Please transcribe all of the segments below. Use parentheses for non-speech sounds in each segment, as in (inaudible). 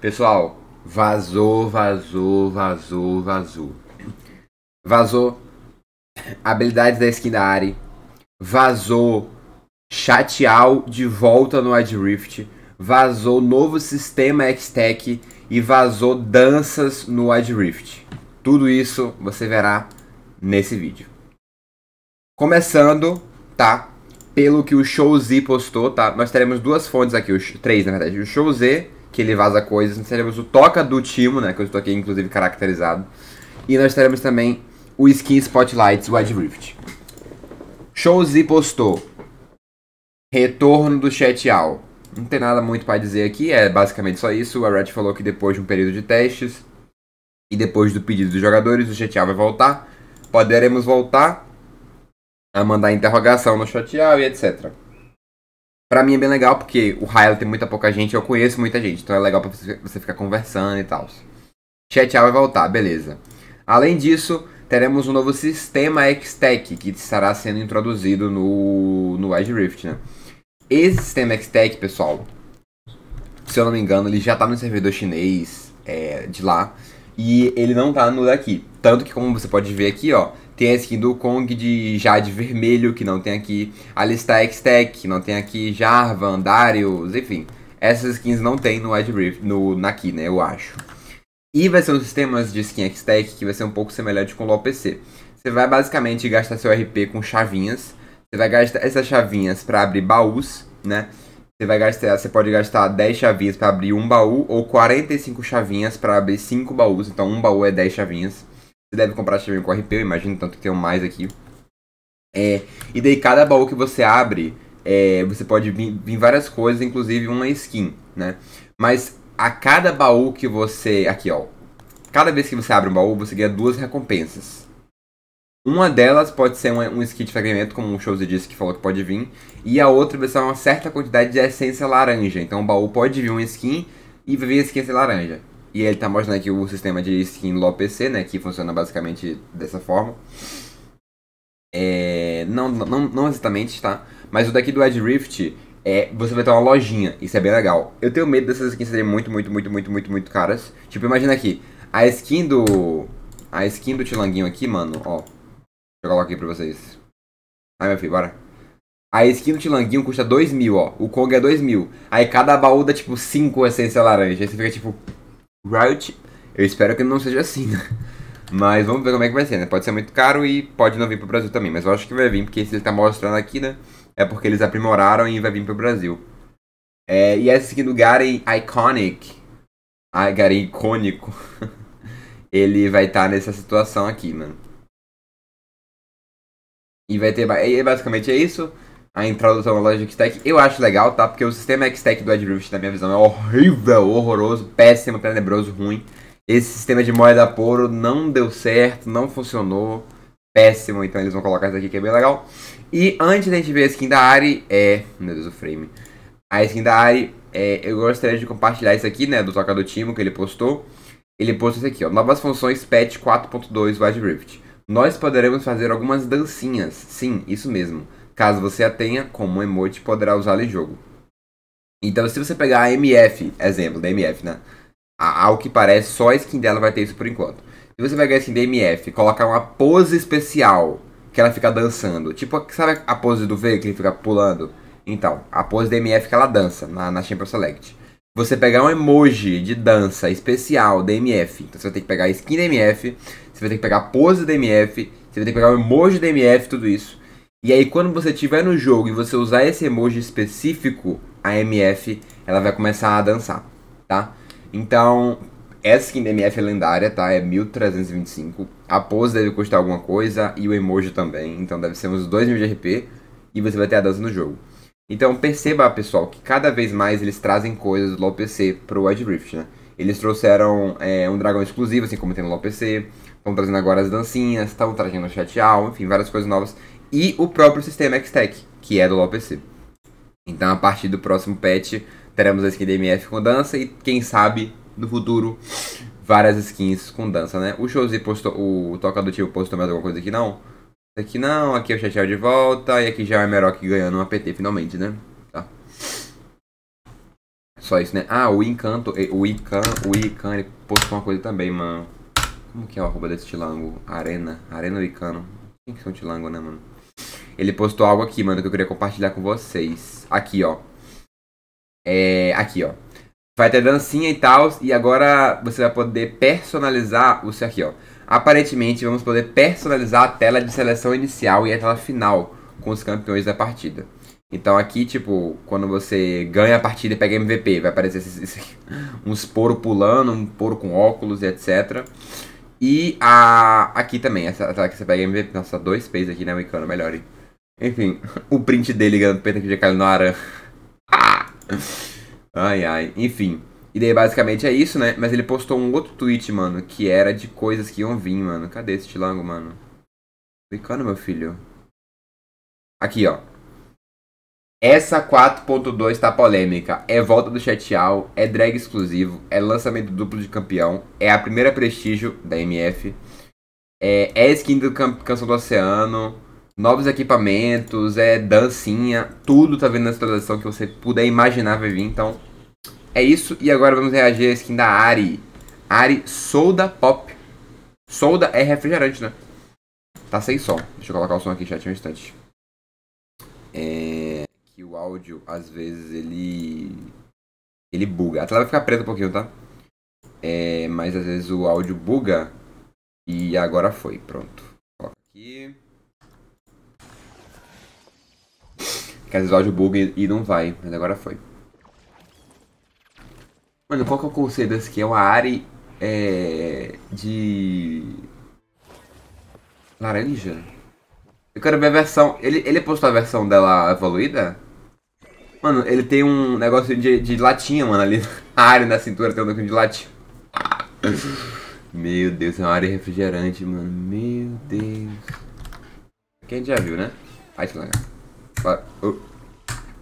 Pessoal, vazou, vazou, vazou, vazou. Vazou habilidades da skin da Ari. Vazou Chateal de volta no Ad Rift. Vazou novo sistema X-Tech e vazou danças no Ad Rift. Tudo isso você verá nesse vídeo. Começando, tá? Pelo que o Show Z postou, tá? Nós teremos duas fontes aqui, três na verdade. O Show Z que ele vaza coisas. Nós teremos o Toca do Timo, né? Que eu estou aqui, inclusive, caracterizado. E nós teremos também o Skin Spotlights Wide Rift. Shows e postou. Retorno do Chat Al. Não tem nada muito para dizer aqui, é basicamente só isso. A Red falou que depois de um período de testes e depois do pedido dos jogadores, o Chat Al vai voltar. Poderemos voltar a mandar interrogação no Chat Al e etc. Pra mim é bem legal, porque o Raio tem muita pouca gente, eu conheço muita gente, então é legal pra você ficar conversando e tal. Chat vai voltar, beleza. Além disso, teremos um novo sistema X-Tech, que estará sendo introduzido no, no Edge Rift, né? Esse sistema X-Tech, pessoal, se eu não me engano, ele já tá no servidor chinês é, de lá, e ele não tá no daqui. Tanto que, como você pode ver aqui, ó, tem a skin do Kong de Jade Vermelho, que não tem aqui. Alistar X-Tech, que não tem aqui. Jarvan, Darius, enfim. Essas skins não tem no Wide Rift, no, aqui, né, eu acho. E vai ser um sistema de skin X-Tech que vai ser um pouco semelhante com o LoL PC. Você vai basicamente gastar seu RP com chavinhas. Você vai gastar essas chavinhas para abrir baús, né? Você vai gastar, você pode gastar 10 chavinhas para abrir um baú ou 45 chavinhas para abrir 5 baús. Então um baú é 10 chavinhas. Você deve comprar também com RP, eu imagino, tanto que tem um mais aqui. É, e daí cada baú que você abre, é, você pode vir, vir várias coisas, inclusive uma skin, né? Mas a cada baú que você... Aqui, ó. Cada vez que você abre um baú, você ganha duas recompensas. Uma delas pode ser um, um skin de fragmento, como o Chose disse que falou que pode vir. E a outra vai ser uma certa quantidade de essência laranja. Então o baú pode vir um skin e vir a essência laranja. E ele tá mostrando aqui o sistema de skin PC, né? Que funciona basicamente dessa forma. É, não, não, não exatamente, tá? Mas o daqui do Ed Rift é você vai ter uma lojinha, isso é bem legal. Eu tenho medo dessas skins serem muito, muito, muito, muito, muito, muito caras. Tipo, imagina aqui, a skin do. A skin do Tilanguinho aqui, mano, ó. Deixa eu colocar aqui pra vocês. Ai, meu filho, bora. A skin do Tilanguinho custa 2 mil, ó. O Kong é 2 mil. Aí cada baú dá tipo 5 essência laranja. Aí você fica tipo, Riot, eu espero que não seja assim, né? Mas vamos ver como é que vai ser, né? Pode ser muito caro e pode não vir pro Brasil também, mas eu acho que vai vir, porque se ele tá mostrando aqui, né? É porque eles aprimoraram e vai vir pro Brasil. É, e é esse aqui do Gary Iconic. Ah, Gary Icônico. (laughs) ele vai estar tá nessa situação aqui, mano. E vai ter. E basicamente é isso a introdução da loja X-Tech. Eu acho legal, tá? Porque o sistema X-Tech do Edrift, na minha visão, é horrível, horroroso, péssimo, tenebroso, ruim. Esse sistema de moeda poro não deu certo, não funcionou. Péssimo, então eles vão colocar isso aqui que é bem legal. E antes da gente ver a skin da Ari, é. Meu Deus, o frame. A skin da Ari, é... eu gostaria de compartilhar isso aqui, né? Do Toca do Timo que ele postou. Ele postou isso aqui, ó. Novas funções patch 4.2 Wide Rift. Nós poderemos fazer algumas dancinhas. Sim, isso mesmo. Caso você a tenha, como um emote, poderá usá-la em jogo. Então, se você pegar a MF, exemplo da MF, né? A, ao que parece, só a skin dela vai ter isso por enquanto. Se você pegar a skin da MF e colocar uma pose especial que ela fica dançando, tipo, sabe a pose do V que ele fica pulando? Então, a pose da MF que ela dança na, na Champions Select. Você pegar um emoji de dança especial da MF, então você vai ter que pegar a skin da MF, você vai ter que pegar a pose da MF, você vai ter que pegar o emoji da MF, tudo isso. E aí quando você tiver no jogo e você usar esse emoji específico, a MF, ela vai começar a dançar, tá? Então, essa skin da MF é lendária, tá? É 1325. A pose deve custar alguma coisa e o emoji também. Então deve ser uns 2000 de RP e você vai ter a dança no jogo. Então perceba, pessoal, que cada vez mais eles trazem coisas do LoL PC pro Edge Rift, né? Eles trouxeram é, um dragão exclusivo, assim como tem no LoL PC. Estão trazendo agora as dancinhas, estão trazendo o chat enfim, várias coisas novas e o próprio sistema Xtech, que é do LoLPC. Então, a partir do próximo patch, teremos a skin DMF com dança e, quem sabe, no futuro, várias skins com dança, né? O Josi postou, o tocador Tio postou mais alguma coisa aqui, não? Aqui não, aqui é o Chachel de volta e aqui já é o Meroc ganhando um APT finalmente, né? Tá. Só isso, né? Ah, o Encanto, o Ican, o Ican, ele postou uma coisa também, mano. Como que é o arroba desse Tilango? Arena, Arena Icano. Quem que são Tilango, né, mano? Ele postou algo aqui, mano, que eu queria compartilhar com vocês. Aqui, ó. É, aqui, ó. Vai ter dancinha e tal, e agora você vai poder personalizar o seu aqui, ó. Aparentemente, vamos poder personalizar a tela de seleção inicial e a tela final com os campeões da partida. Então aqui, tipo, quando você ganha a partida e pega MVP, vai aparecer esses, esses, (laughs) uns poro pulando, um poro com óculos e etc. E a, aqui também, essa, tela que você pega MVP, nossa, dois pays aqui, né, Wicano, melhor, hein? Enfim, o print dele ligando penta que já caiu no ar ah! Ai, ai. Enfim. E daí basicamente é isso, né? Mas ele postou um outro tweet, mano, que era de coisas que iam vir, mano. Cadê esse tilango, mano? Clicando, meu filho. Aqui, ó. Essa 4.2 tá polêmica. É volta do chatial, é drag exclusivo, é lançamento duplo de campeão, é a primeira prestígio da MF, é, é skin do Canção do Oceano, novos equipamentos, é dancinha, tudo tá vendo na atualização que você puder imaginar vai vir. Então, é isso. E agora vamos reagir à skin da Ari. Ari Solda Pop. Solda é refrigerante, né? Tá sem som. Deixa eu colocar o som aqui, chat, um instante. É... Que o áudio, às vezes, ele... Ele buga. A tela vai ficar preta um pouquinho, tá? É... Mas, às vezes, o áudio buga. E agora foi. Pronto. Coloca aqui. Que às vezes o áudio buga e, e não vai, mas agora foi. Mano, qual que é o conselho desse assim, aqui? É uma área é, de... Laranja? Eu quero ver a versão... Ele, ele postou a versão dela evoluída? Mano, ele tem um negócio de, de latinha, mano, ali. A (laughs) área na cintura tem um negócio de latinha. Meu Deus, é uma área refrigerante, mano. Meu Deus. Quem já viu, né? Vai te largar.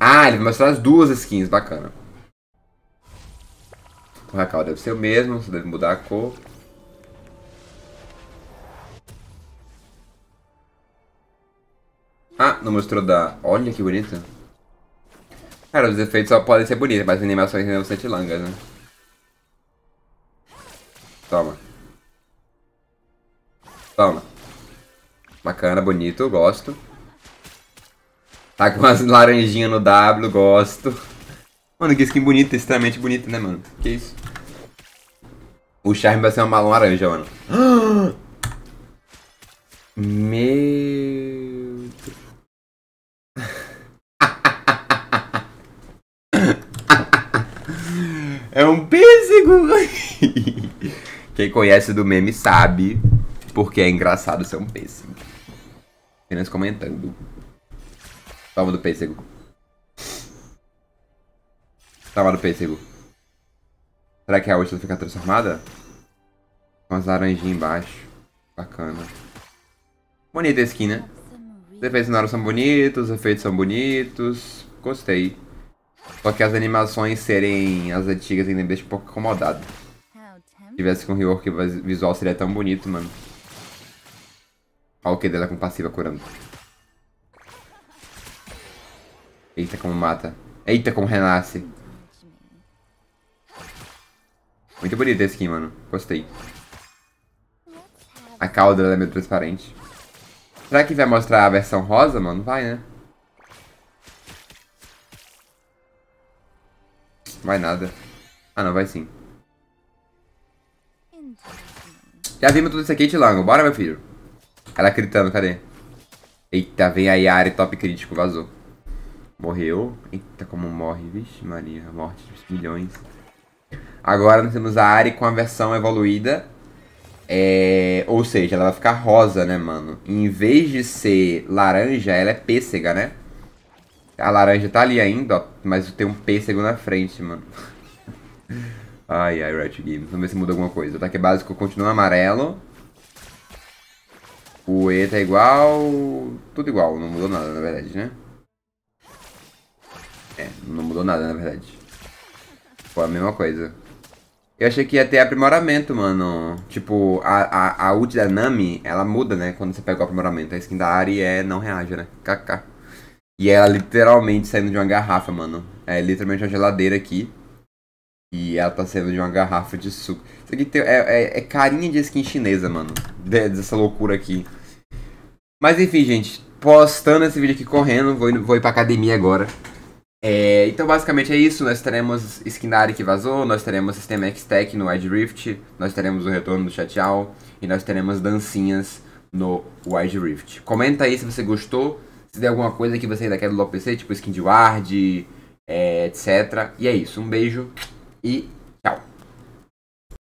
Ah, ele vai mostrar as duas skins, bacana. O Hakal deve ser o mesmo, você deve mudar a cor. Ah, não mostrou da... Olha que bonita. Cara, os efeitos só podem ser bonitos, mas as animações não são langas, né? Toma. Toma. Bacana, bonito, gosto. Tá com umas laranjinhas no W, gosto. Mano, que skin bonita, extremamente bonita, né, mano? Que isso? O Charme vai ser uma laranja, mano. (gasps) Meu... (laughs) é um pêssego! (laughs) Quem conhece do meme sabe porque é engraçado ser um pêssego. Apenas comentando. Toma do pêssego. Toma do pêssego. Será que a outra fica transformada? Com as laranjinhas embaixo. Bacana. Bonita a skin, né? Os efeitos sonoros são bonitos, os efeitos são bonitos. Gostei. Só que as animações serem as antigas ainda me deixa um pouco incomodado. Se tivesse com um rework visual seria tão bonito, mano. Olha o que dela com passiva curando. Eita como mata. Eita como renasce. Muito bonita esse aqui, mano. Gostei. A cauda é meio transparente. Será que vai mostrar a versão rosa, mano? Vai, né? Vai nada. Ah, não, vai sim. Já vimos tudo isso aqui, Tilango. Bora, meu filho. Ela gritando, cadê? Eita, vem a Yari, top crítico, vazou. Morreu. Eita, como morre. Vixe, Maria. Morte de milhões. Agora nós temos a Ari com a versão evoluída. É... Ou seja, ela vai ficar rosa, né, mano? em vez de ser laranja, ela é pêssega, né? A laranja tá ali ainda, ó. Mas tem um pêssego na frente, mano. (laughs) ai, ai, Riot Games. Vamos ver se muda alguma coisa. O tá ataque básico continua amarelo. O E tá igual... Tudo igual, não mudou nada, na verdade, né? É, não mudou nada, na verdade. Foi a mesma coisa. Eu achei que ia ter aprimoramento, mano. Tipo, a, a, a ult da Nami, ela muda, né? Quando você pega o aprimoramento. A skin da Ari é não reage, né? KK. E ela é literalmente saindo de uma garrafa, mano. É literalmente uma geladeira aqui. E ela tá saindo de uma garrafa de suco. Isso aqui tem, é, é, é, carinha de skin chinesa, mano. Dessa loucura aqui. Mas enfim, gente. Postando esse vídeo aqui correndo. Vou, vou ir pra academia agora. É, então basicamente é isso, nós teremos Skinari que vazou, nós teremos Sistema X-Tech no Wide Rift, nós teremos o retorno do Chatial e nós teremos dancinhas no Wide Rift. Comenta aí se você gostou, se tem alguma coisa que você ainda quer do LoL PC, tipo skin de ward, é, etc. E é isso, um beijo e